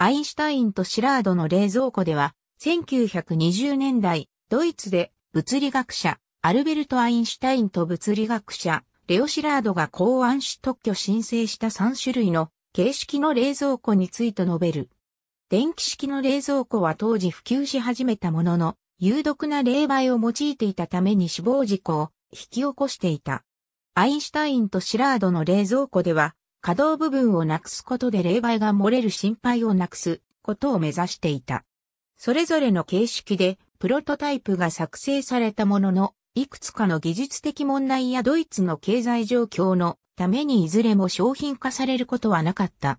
アインシュタインとシラードの冷蔵庫では、1920年代、ドイツで物理学者、アルベルト・アインシュタインと物理学者、レオ・シラードが考案し特許申請した3種類の形式の冷蔵庫について述べる。電気式の冷蔵庫は当時普及し始めたものの、有毒な冷媒を用いていたために死亡事故を引き起こしていた。アインシュタインとシラードの冷蔵庫では、可動部分をなくすことで冷媒が漏れる心配をなくすことを目指していた。それぞれの形式でプロトタイプが作成されたものの、いくつかの技術的問題やドイツの経済状況のためにいずれも商品化されることはなかった。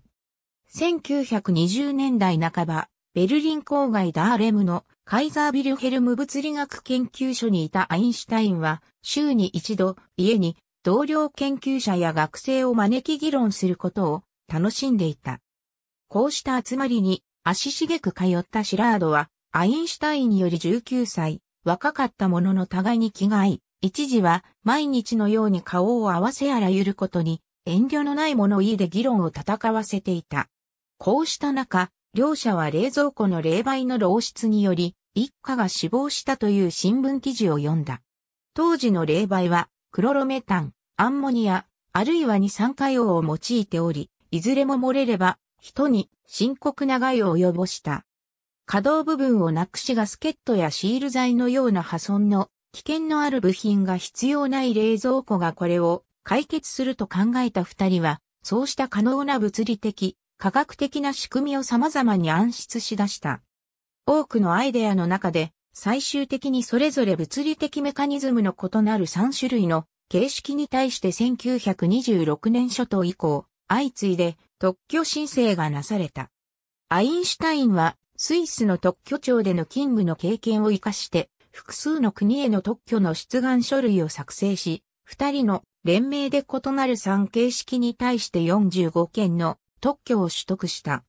1920年代半ば、ベルリン郊外ダーレムのカイザービルヘルム物理学研究所にいたアインシュタインは、週に一度、家に同僚研究者や学生を招き議論することを楽しんでいた。こうした集まりに足しげく通ったシラードは、アインシュタインより19歳、若かったものの互いに気が合い、一時は毎日のように顔を合わせあらゆることに遠慮のない物言いで議論を戦わせていた。こうした中、両者は冷蔵庫の冷媒の漏出により、一家が死亡したという新聞記事を読んだ。当時の冷媒はクロロメタン、アンモニア、あるいは二酸化硫黄を用いており、いずれも漏れれば、人に深刻な害を及ぼした。可動部分をなくしガスケットやシール剤のような破損の危険のある部品が必要ない冷蔵庫がこれを解決すると考えた二人は、そうした可能な物理的、科学的な仕組みを様々に暗出し出した。多くのアイデアの中で最終的にそれぞれ物理的メカニズムの異なる3種類の形式に対して1926年初頭以降、相次いで特許申請がなされた。アインシュタインはスイスの特許庁での勤務の経験を活かして複数の国への特許の出願書類を作成し、二人の連名で異なる3形式に対して45件の特許を取得した。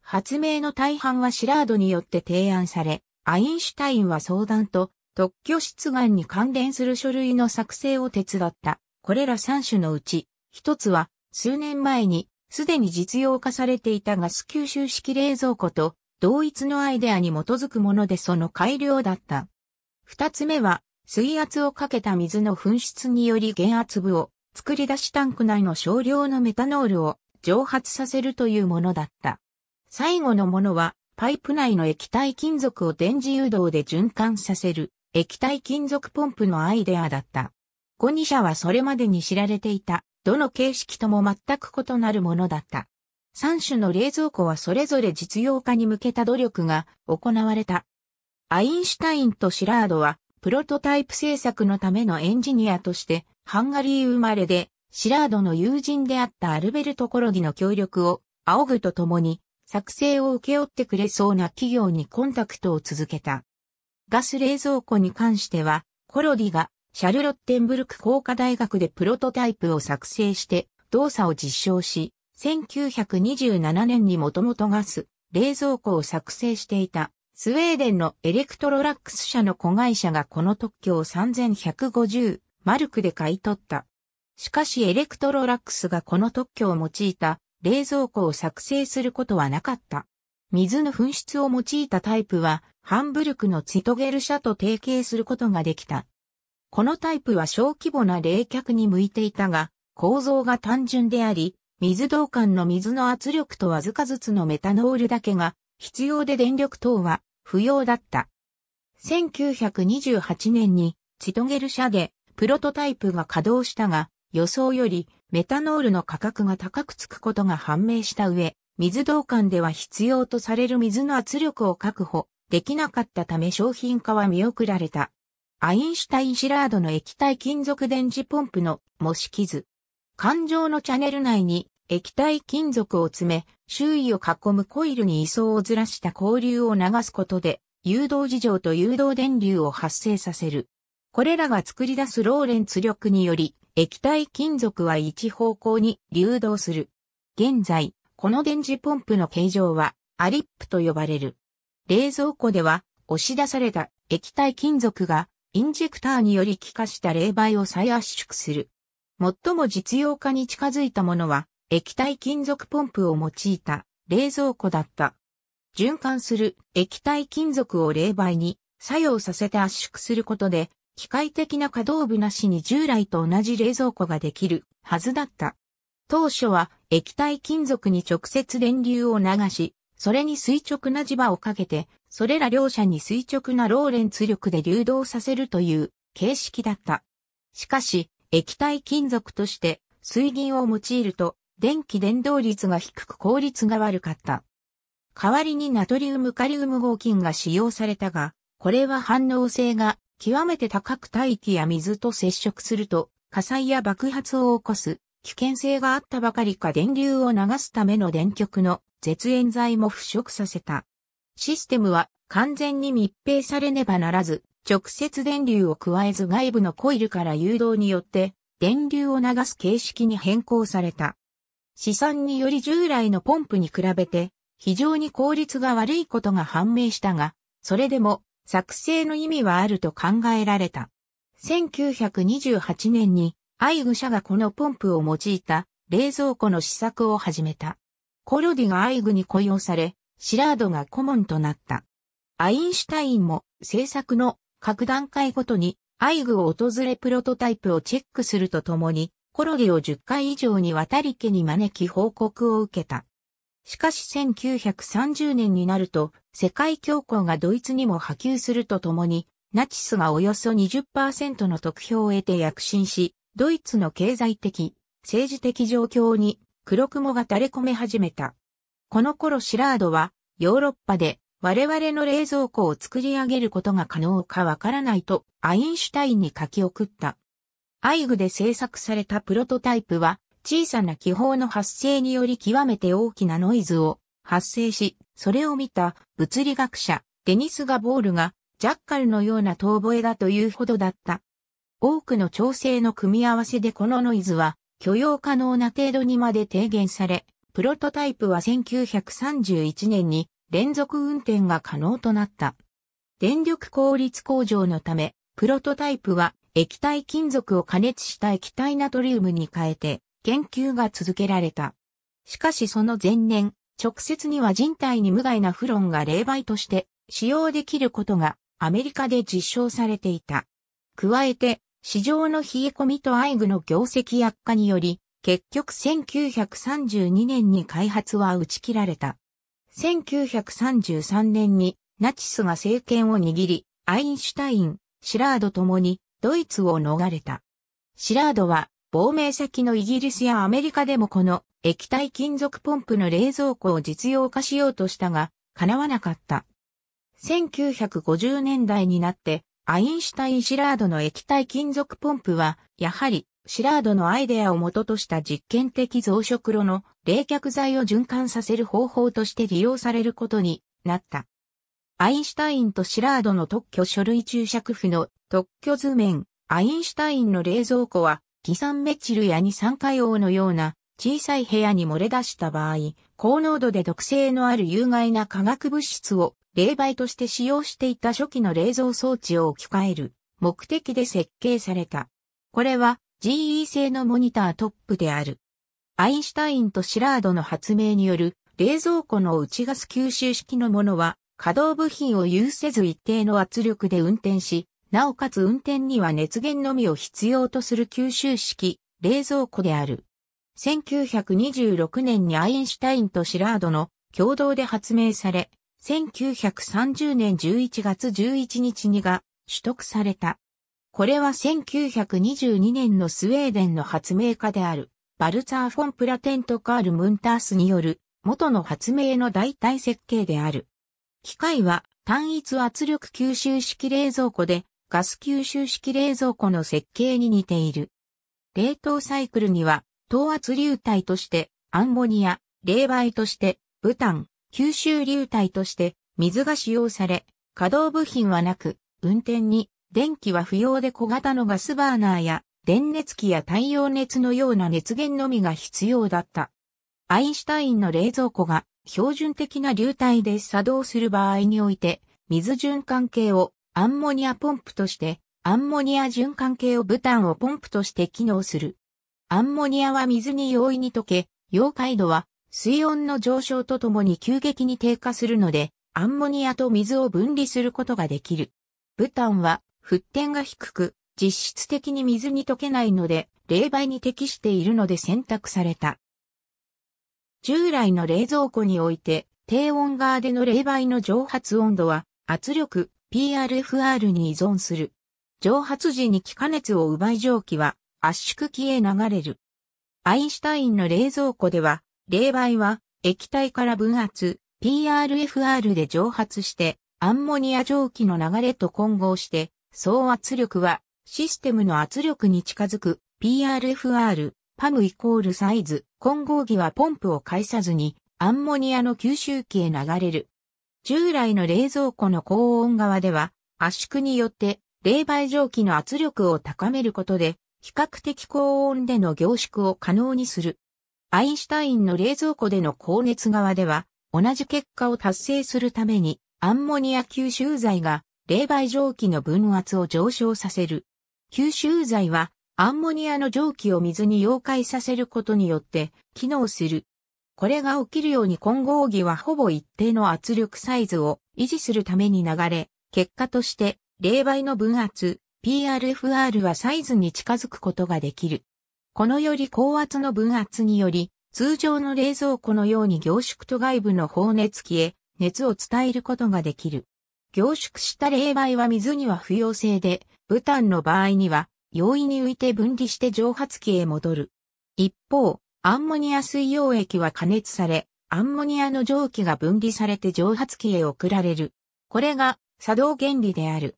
発明の大半はシラードによって提案され、アインシュタインは相談と特許出願に関連する書類の作成を手伝った。これら3種のうち、一つは数年前にすでに実用化されていたガス吸収式冷蔵庫と同一のアイデアに基づくものでその改良だった。二つ目は水圧をかけた水の噴出により減圧部を作り出しタンク内の少量のメタノールを蒸発させるというものだった。最後のものはパイプ内の液体金属を電磁誘導で循環させる液体金属ポンプのアイデアだった。こ2社はそれまでに知られていた、どの形式とも全く異なるものだった。3種の冷蔵庫はそれぞれ実用化に向けた努力が行われた。アインシュタインとシラードは、プロトタイプ制作のためのエンジニアとして、ハンガリー生まれで、シラードの友人であったアルベルト・コロギの協力を仰ぐとともに、作成を請け負ってくれそうな企業にコンタクトを続けた。ガス冷蔵庫に関しては、コロディがシャルロッテンブルク工科大学でプロトタイプを作成して動作を実証し、1927年にもともとガス冷蔵庫を作成していたスウェーデンのエレクトロラックス社の子会社がこの特許を3150マルクで買い取った。しかしエレクトロラックスがこの特許を用いた冷蔵庫を作成することはなかった。水の噴出を用いたタイプは、ハンブルクのツィトゲル社と提携することができた。このタイプは小規模な冷却に向いていたが、構造が単純であり、水道管の水の圧力とわずかずつのメタノールだけが必要で電力等は不要だった。1928年にチトゲル社でプロトタイプが稼働したが予想よりメタノールの価格が高くつくことが判明した上、水道管では必要とされる水の圧力を確保できなかったため商品化は見送られた。アインシュタインシラードの液体金属電磁ポンプの模式図。環状のチャネル内に液体金属を詰め、周囲を囲むコイルに位相をずらした交流を流すことで、誘導事情と誘導電流を発生させる。これらが作り出すローレンツ力により、液体金属は一方向に流動する。現在、この電磁ポンプの形状はアリップと呼ばれる。冷蔵庫では押し出された液体金属がインジェクターにより気化した冷媒を再圧縮する。最も実用化に近づいたものは液体金属ポンプを用いた冷蔵庫だった。循環する液体金属を冷媒に作用させて圧縮することで機械的な可動部なしに従来と同じ冷蔵庫ができるはずだった。当初は液体金属に直接電流を流し、それに垂直な磁場をかけて、それら両者に垂直なローレンツ力で流動させるという形式だった。しかし、液体金属として水銀を用いると、電気伝導率が低く効率が悪かった。代わりにナトリウムカリウム合金が使用されたが、これは反応性が極めて高く大気や水と接触すると火災や爆発を起こす危険性があったばかりか電流を流すための電極の絶縁剤も腐食させた。システムは完全に密閉されねばならず、直接電流を加えず外部のコイルから誘導によって電流を流す形式に変更された。試算により従来のポンプに比べて非常に効率が悪いことが判明したが、それでも作成の意味はあると考えられた。1928年にアイグ社がこのポンプを用いた冷蔵庫の試作を始めた。コロディがアイグに雇用され、シラードが顧問となった。アインシュタインも制作の各段階ごとにアイグを訪れプロトタイプをチェックするとともに、コロディを10回以上に渡り家に招き報告を受けた。しかし1930年になると、世界恐慌がドイツにも波及するとともに、ナチスがおよそ20%の得票を得て躍進し、ドイツの経済的、政治的状況に黒雲が垂れ込め始めた。この頃シラードは、ヨーロッパで我々の冷蔵庫を作り上げることが可能かわからないとアインシュタインに書き送った。アイグで制作されたプロトタイプは小さな気泡の発生により極めて大きなノイズを発生し、それを見た物理学者デニス・ガボールがジャッカルのような遠吠えだというほどだった。多くの調整の組み合わせでこのノイズは許容可能な程度にまで低減され、プロトタイプは1931年に連続運転が可能となった。電力効率向上のため、プロトタイプは液体金属を加熱した液体ナトリウムに変えて、研究が続けられた。しかしその前年、直接には人体に無害なフロンが冷媒として使用できることがアメリカで実証されていた。加えて、市場の冷え込みとアイグの業績悪化により、結局1932年に開発は打ち切られた。1933年にナチスが政権を握り、アインシュタイン、シラードともにドイツを逃れた。シラードは亡命先のイギリスやアメリカでもこの液体金属ポンプの冷蔵庫を実用化しようとしたが、叶わなかった。1950年代になって、アインシュタイン・シラードの液体金属ポンプは、やはり、シラードのアイデアを元とした実験的増殖炉の冷却剤を循環させる方法として利用されることになった。アインシュタインとシラードの特許書類注釈譜の特許図面、アインシュタインの冷蔵庫はサ酸メチルや二酸化硫黄のような小さい部屋に漏れ出した場合、高濃度で毒性のある有害な化学物質を冷媒として使用していた初期の冷蔵装置を置き換える目的で設計された。これは GE 製のモニタートップである。アインシュタインとシラードの発明による冷蔵庫の内ガス吸収式のものは、稼働部品を有せず一定の圧力で運転し、なおかつ運転には熱源のみを必要とする吸収式、冷蔵庫である。1926年にアインシュタインとシラードの共同で発明され、1930年11月11日にが取得された。これは1922年のスウェーデンの発明家である、バルツァー・フォン・プラテント・カール・ムンタースによる、元の発明の代替設計である。機械は単一圧力吸収式冷蔵庫で、ガス吸収式冷蔵庫の設計に似ている。冷凍サイクルには、等圧流体として、アンモニア、冷媒として、ブタン、吸収流体として、水が使用され、稼働部品はなく、運転に、電気は不要で小型のガスバーナーや、電熱器や太陽熱のような熱源のみが必要だった。アインシュタインの冷蔵庫が標準的な流体で作動する場合において、水循環系をアンモニアポンプとして、アンモニア循環系をブタンをポンプとして機能する。アンモニアは水に容易に溶け、溶解度は水温の上昇とともに急激に低下するので、アンモニアと水を分離することができる。ブタンは、沸点が低く、実質的に水に溶けないので、冷媒に適しているので選択された。従来の冷蔵庫において、低温側での冷媒の蒸発温度は、圧力、PRFR に依存する。蒸発時に気化熱を奪い蒸気は圧縮機へ流れる。アインシュタインの冷蔵庫では、冷媒は液体から分圧、PRFR で蒸発して、アンモニア蒸気の流れと混合して、総圧力はシステムの圧力に近づく PRFR、パムイコールサイズ、混合儀はポンプを介さずにアンモニアの吸収器へ流れる。従来の冷蔵庫の高温側では、圧縮によって冷媒蒸気の圧力を高めることで、比較的高温での凝縮を可能にする。アインシュタインの冷蔵庫での高熱側では、同じ結果を達成するために、アンモニア吸収剤が冷媒蒸気の分圧を上昇させる。吸収剤は、アンモニアの蒸気を水に溶解させることによって機能する。これが起きるように混合儀はほぼ一定の圧力サイズを維持するために流れ、結果として、霊媒の分圧、PRFR はサイズに近づくことができる。このより高圧の分圧により、通常の冷蔵庫のように凝縮と外部の放熱器へ熱を伝えることができる。凝縮した冷媒は水には不溶性で、ブタンの場合には容易に浮いて分離して蒸発器へ戻る。一方、アンモニア水溶液は加熱され、アンモニアの蒸気が分離されて蒸発器へ送られる。これが作動原理である。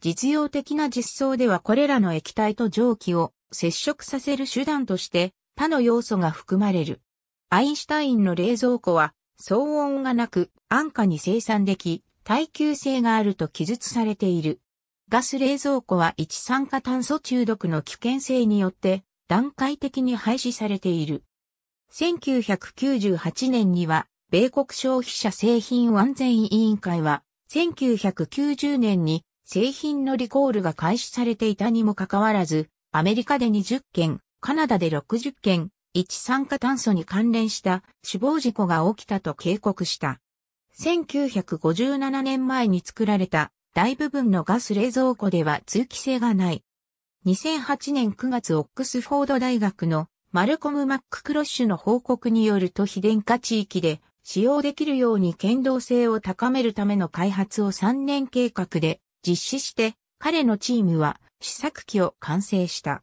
実用的な実装ではこれらの液体と蒸気を接触させる手段として他の要素が含まれる。アインシュタインの冷蔵庫は騒音がなく安価に生産でき耐久性があると記述されている。ガス冷蔵庫は一酸化炭素中毒の危険性によって段階的に廃止されている。1998年には、米国消費者製品安全委員会は、1990年に製品のリコールが開始されていたにもかかわらず、アメリカで20件、カナダで60件、一酸化炭素に関連した死亡事故が起きたと警告した。1957年前に作られた大部分のガス冷蔵庫では通気性がない。2008年9月オックスフォード大学のマルコム・マック・クロッシュの報告によると非電化地域で使用できるように剣道性を高めるための開発を3年計画で実施して彼のチームは試作機を完成した。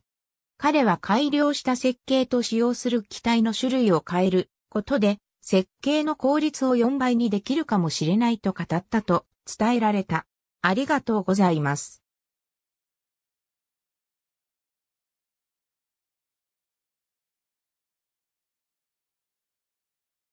彼は改良した設計と使用する機体の種類を変えることで設計の効率を4倍にできるかもしれないと語ったと伝えられた。ありがとうございます。